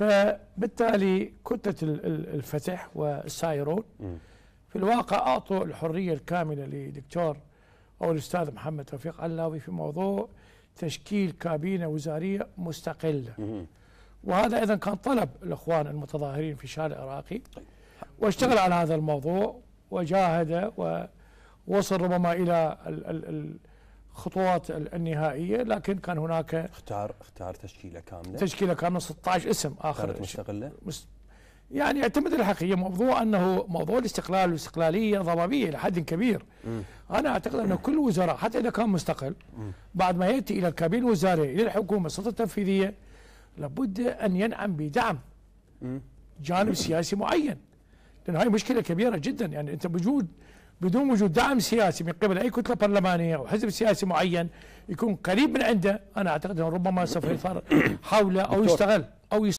فبالتالي كتلة الفتح والسايرون في الواقع أعطوا الحرية الكاملة لدكتور أو الأستاذ محمد توفيق علاوي في موضوع تشكيل كابينة وزارية مستقلة وهذا أيضا كان طلب الأخوان المتظاهرين في الشارع العراقي طيب. واشتغل على هذا الموضوع وجاهد ووصل ربما إلى ال ال ال خطوات النهائيه لكن كان هناك اختار اختار تشكيله كامله تشكيله كامله 16 اسم اخر مستقله مست... يعني اعتمد الحقيقه موضوع انه موضوع الاستقلال والاستقلاليه ضبابيه لحد كبير م. انا اعتقد انه كل وزراء حتى اذا كان مستقل بعد ما ياتي الى الكابين الوزاري الى الحكومه السلطه التنفيذيه لابد ان ينعم بدعم جانب سياسي معين لان هاي مشكله كبيره جدا يعني انت بوجود بدون وجود دعم سياسي من قبل أي كتلة برلمانية أو حزب سياسي معين يكون قريب من عنده أنا أعتقد أنه ربما سوف يثار حوله أو يستغل أو يستغل